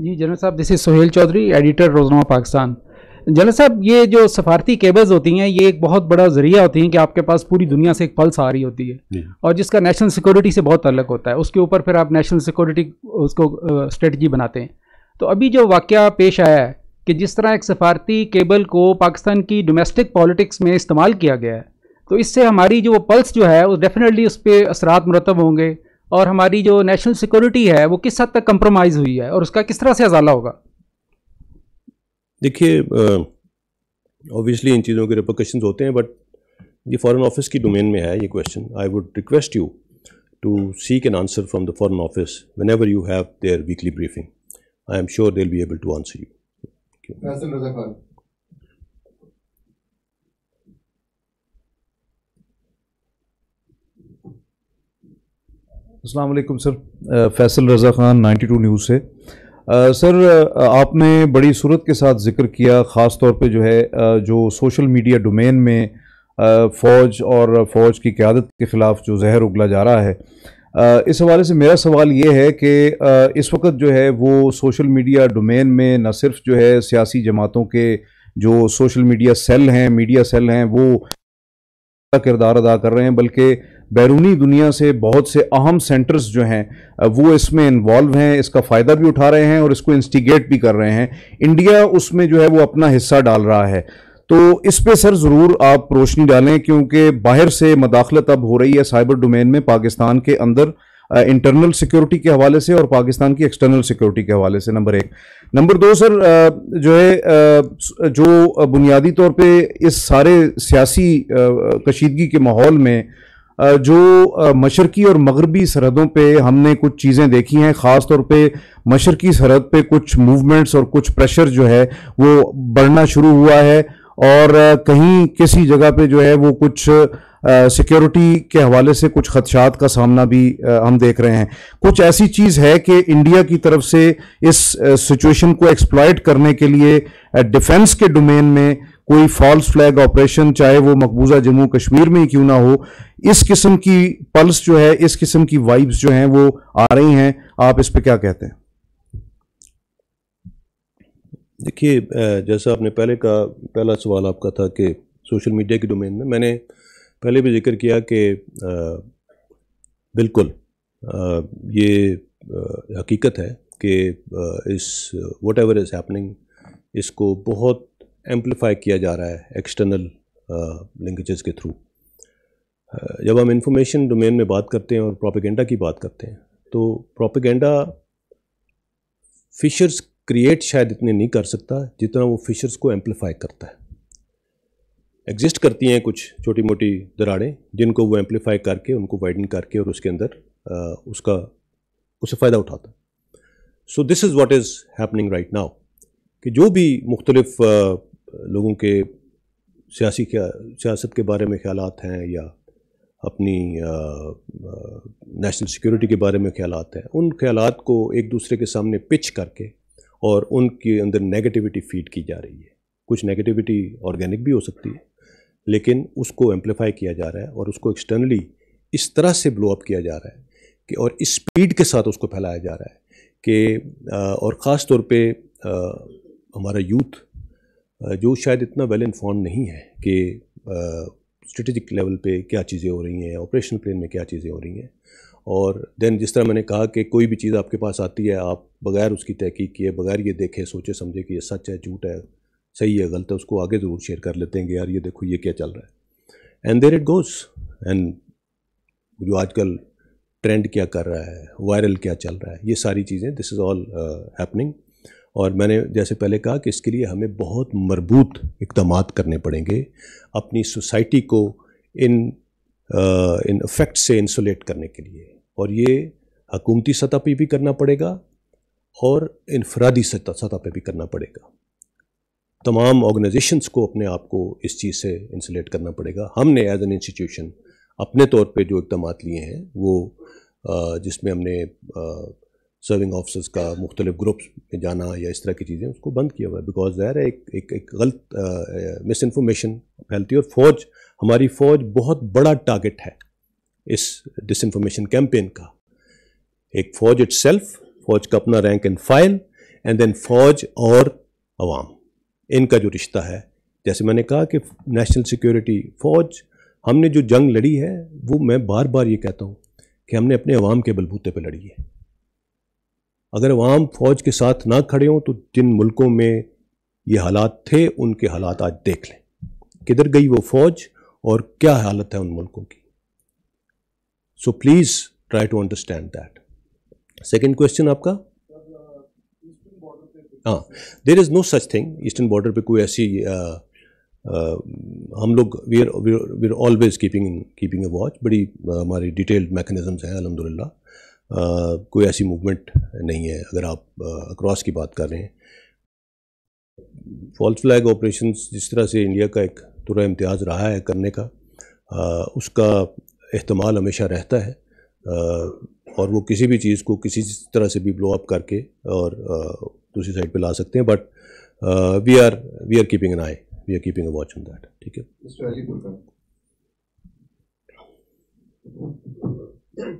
जी general साहब this is Sohail Chaudhry editor Roznama Pakistan general साहब ये जो सफारती केबल्स होती हैं ये एक बहुत बड़ा ज़रिया होती हैं कि आपके पास पूरी दुनिया से एक पल्स आ रही होती है और जिसका नेशनल सिक्योरिटी से बहुत अलग होता है उसके ऊपर फिर आप नेशनल सिक्योरिटी उसको स्ट्रेटजी बनाते हैं तो अभी जो वाक्य पेश आया है कि जिस तरह एक सफारती केबल को पाकिस्तान की डोमेस्टिक पॉलिटिक्स में इस्तेमाल किया गया है तो इससे हमारी जो पल्स जो है वो डेफिनेटली उस पर असरात मुरतब होंगे और हमारी जो नेशनल सिक्योरिटी है वो किस हद तक कंप्रोमाइज हुई है और उसका किस तरह से अजाला होगा देखिए ऑब्वियसली इन चीज़ों के रिपोर्टेशन होते हैं बट ये फॉरेन ऑफिस की डोमेन में है ये question I would request you to seek an answer from the foreign office whenever you have their weekly briefing I am sure they able to answer you वालेकुम sir Faisal Raza Khan 92 news से आ, sir आपने बड़ी सूरत के साथ जिक्र किया ख़ास तौर पे जो है जो सोशल मीडिया डोमेन में फ़ौज और फ़ौज की क़्यादत के ख़िलाफ़ जो जहर उगला जा रहा है इस हवाले से मेरा सवाल ये है कि इस वक्त जो है वो सोशल मीडिया डोमेन में न सिर्फ जो है सियासी जमातों के जो सोशल मीडिया सेल हैं मीडिया सेल हैं वो किरदार अदा कर रहे हैं बल्कि बैरूनी दुनिया से बहुत से अहम सेंटर्स जो हैं वो इसमें इन्वॉल्व हैं इसका फ़ायदा भी उठा रहे हैं और इसको इंस्टिगेट भी कर रहे हैं इंडिया उसमें जो है वो अपना हिस्सा डाल रहा है तो इस पे सर ज़रूर आप रोशनी डालें क्योंकि बाहर से मदाखलत अब हो रही है साइबर डोमेन में पाकिस्तान के अंदर इंटरनल सिक्योरिटी के हवाले से और पाकिस्तान की एक्सटर्नल सिक्योरिटी के हवाले से नंबर एक नंबर दो सर जो है जो बुनियादी तौर पे इस सारे सियासी कशीदगी के माहौल में जो मशरकी और मगरबी सरहदों पे हमने कुछ चीज़ें देखी हैं ख़ास तौर पे मशरकी सरहद पे कुछ मूवमेंट्स और कुछ प्रेशर जो है वो बढ़ना शुरू हुआ है और कहीं किसी जगह पे जो है वो कुछ सिक्योरिटी के हवाले से कुछ खदशात का सामना भी हम देख रहे हैं कुछ ऐसी चीज़ है कि इंडिया की तरफ से इस सिचुएशन को एक्सप्लॉयट करने के लिए डिफेंस के डोमेन में कोई फॉल्स फ्लैग ऑपरेशन चाहे वो मकबूजा जम्मू कश्मीर में ही क्यों ना हो इस किस्म की पल्स जो है इस किस्म की वाइब्स जो हैं वो आ रही हैं आप इस पर क्या कहते हैं देखिए जैसा आपने पहले का पहला सवाल आपका था कि सोशल मीडिया के डोमेन में मैंने पहले भी जिक्र किया कि बिल्कुल आ, ये आ, हकीकत है कि इस वट एवर इज़ हैपनिंग इसको बहुत एम्पलीफाई किया जा रहा है एक्सटर्नल लिंकेजेस के थ्रू जब हम इंफॉर्मेशन डोमेन में बात करते हैं और प्रोपेगेंडा की बात करते हैं तो प्रोपेगेंडा फिशर्स क्रिएट शायद इतने नहीं कर सकता जितना वो फिशर्स को एम्पलीफाई करता है एग्जिस्ट करती हैं कुछ छोटी मोटी दरारें जिनको वो एम्पलीफाई करके उनको वाइडन करके और उसके अंदर आ, उसका उससे फ़ायदा उठाता है so this is what is happening right now कि जो भी मुख्तलिफ लोगों के सियासी सियासत के बारे में ख्याल हैं या अपनी नेशनल सिक्योरिटी के बारे में ख्याल हैं उन ख्याल को एक दूसरे के सामने पिच करके और उनके अंदर नेगेटिविटी फीड की जा रही है कुछ नेगेटिविटी ऑर्गेनिक भी हो सकती है लेकिन उसको एम्पलीफाई किया जा रहा है और उसको एक्सटर्नली इस तरह से ब्लोअप किया जा रहा है कि और स्पीड के साथ उसको फैलाया जा रहा है कि और ख़ास तौर पर हमारा यूथ जो शायद इतना वेल इन्फॉर्म नहीं है कि स्ट्रेटेजिक लेवल पे क्या चीज़ें हो रही हैं ऑपरेशन प्लेन में क्या चीज़ें हो रही हैं और देन जिस तरह मैंने कहा कि कोई भी चीज़ आपके पास आती है आप बगैर उसकी तहकीक किए बगैर ये देखे सोचे समझे कि ये सच है झूठ है सही है गलत है उसको आगे ज़रूर शेयर कर लेते हैं कि यार ये देखो ये क्या चल रहा है and there it goes and जो आजकल ट्रेंड क्या कर रहा है वायरल क्या चल रहा है ये सारी चीज़ें दिस इज़ ऑल हैपनिंग और मैंने जैसे पहले कहा कि इसके लिए हमें बहुत मरबूत इकदाम करने पड़ेंगे अपनी सोसाइटी को इन इन uh, इफेक्ट से इंसुलेट करने के लिए और ये हकूमती सतह पर भी करना पड़ेगा और इनफरादी सतह सतह भी करना पड़ेगा तमाम ऑर्गेनाइजेशंस को अपने आप को इस चीज़ से इंसुलेट करना पड़ेगा हमने एज एन इंस्टीट्यूशन अपने तौर पे जो इकदाम लिए हैं वो जिसमें हमने सर्विंग ऑफिसर्स का मुख्तलिफ ग्रुप्स में जाना या इस तरह की चीज़ें उसको बंद किया हुआ है बिकॉज ज़ाहिर है एक एक, एक गलत मिस इन्फॉर्मेशन फैलती है और फौज हमारी फ़ौज बहुत बड़ा टारगेट है इस डिस कैंपेन का एक फौज इट सेल्फ फौज का अपना rank and file and then फौज और आवाम इनका जो रिश्ता है जैसे मैंने कहा कि नेशनल सिक्योरिटी फौज हमने जो जंग लड़ी है वो मैं बार बार ये कहता हूँ कि हमने अपने अवाम के बलबूते पर लड़ी है अगर अवाम फौज के साथ ना खड़े हों तो जिन मुल्कों में ये हालात थे उनके हालात आज देख लें किधर गई वो फौज और क्या हालत है उन मुल्कों की so please try to understand that second question आपका हाँ there is no such thing eastern border पे कोई ऐसी uh, Uh, हम लोग we are we are always keeping keeping a watch बड़ी uh, हमारी डिटेल्ड मैकेनिज़म्स हैं अलहमदिल्ला uh, कोई ऐसी मूवमेंट नहीं है अगर आप अक्रॉस uh, की बात कर रहे हैं फॉल्स फ्लैग ऑपरेशन जिस तरह से इंडिया का एक तुरा इम्तियाज़ रहा है करने का उसका अहतमाल हमेशा रहता है और वो किसी भी चीज़ को किसी तरह से भी ब्लो अप करके और दूसरी साइड पे ला सकते हैं but we are we are keeping an eye we are keeping a watch on that ठीक है